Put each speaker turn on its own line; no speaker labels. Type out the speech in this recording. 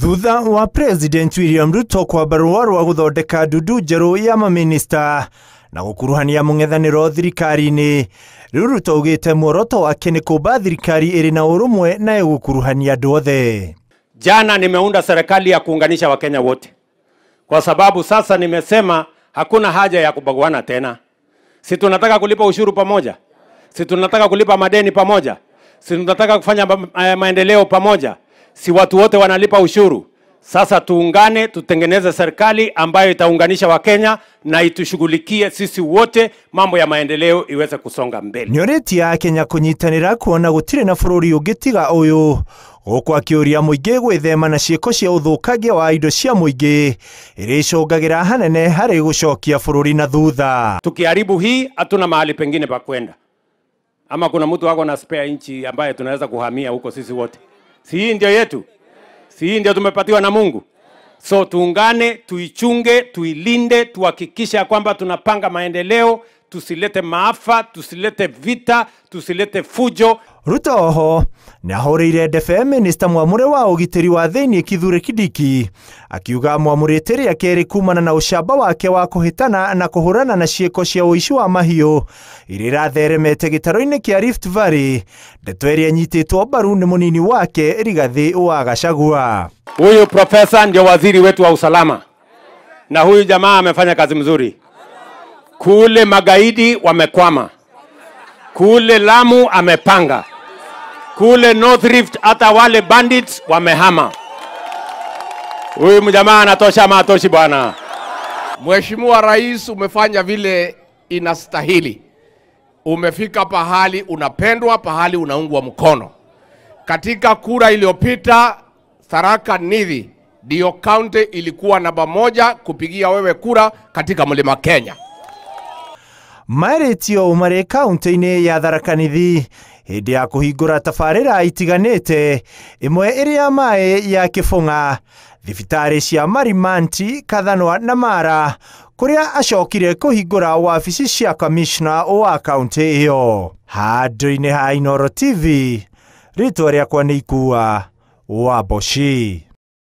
thutha wa president william ruto kwa rũa rwa gũthondeka ndundu njerũ ya maminista na gũkuruhania mũng'ethanĩro thirikari-inĩ rĩu ruto ugĩte muoroto wake nĩ kũmba thirikari ĩrĩ na ũrũmwe na ĩgũkuruhania andũ othe jana
nimeunda serikali ya kuunganisha wakenya wote kwa sababu sasa nimesema hakuna haja ya kubaguana tena si tunataka kulipa ushuru pamoja si tunataka kulipa madeni pamoja si tunataka kufanya eh, maendeleo pamoja si watu wote wanalipa ushuru. Sasa tuungane, tutengeneze serikali ambayo itaunganisha Wakenya na itushughulikie sisi wote, mambo ya maendeleo iweze kusonga
mbele. ya Kenya kunyitanira kuona gutire na bururi ugitiga uyu guku akiuria muingi gwithema na ciiko cia uthukangia wa indo cia muingi iria icungagira hanene hari gucokia bururi na thutha.
Tukiharibu hii, hatuna mahali pengine pa kwenda, ama kuna mtu wako na spare inchi ambaye tunaweza kuhamia huko sisi wote si hii ndio yetu? Si hii ndio tumepatiwa na Mungu? So tuungane, tuichunge, tuilinde, tuhakikishe ya kwamba tunapanga maendeleo, tusilete maafa, tusilete vita, tusilete
fujo ruta oho nä ahårä ndebe minista mwamure wa ũgitĩri wa thĩinĩ kithure kidiki akiuga mwamũrĩte rĩa kerĩ kumana na ũcamba wake wa kũhĩtana na kũhũrana na ciĩko cia ũici wa mahiũ iria iratheremete gĩtaro-inĩ kĩa rift valley ndeto ĩrĩa ĩnyitĩtwo mbaru nĩ mũnini wake rigathĩ wa gacagua
huyu profesa ndio waziri wetu wa usalama na huyu jamaa amefanya kazi mzuri kule magaidi wamekwama kule lamu amepanga kule North Rift, hata wale bandits wamehama.
Huyu mjamaa anatosha ama atoshi bwana? Mheshimiwa Rais, umefanya vile inastahili. Umefika pahali unapendwa, pahali unaungwa mkono. Katika kura iliyopita, Tharaka Nithi ndiyo kaunti ilikuwa namba moja kupigia wewe kura katika mlima Kenya
marĩtio marĩ kaunti-inĩ ya tharakanithi hĩndĩ ya kũhingũra tabarĩra itiganĩte ĩmwe ĩrĩa mae ya kĩbũng'a thibitarĩ cia marimanti kathanwa na mara kũrĩa acokire kũhingũra wabici cia kamishna wa kaunti iyo handũ-inĩ ha inoro tv rĩtwa rĩakwa nĩ ikua wa mboci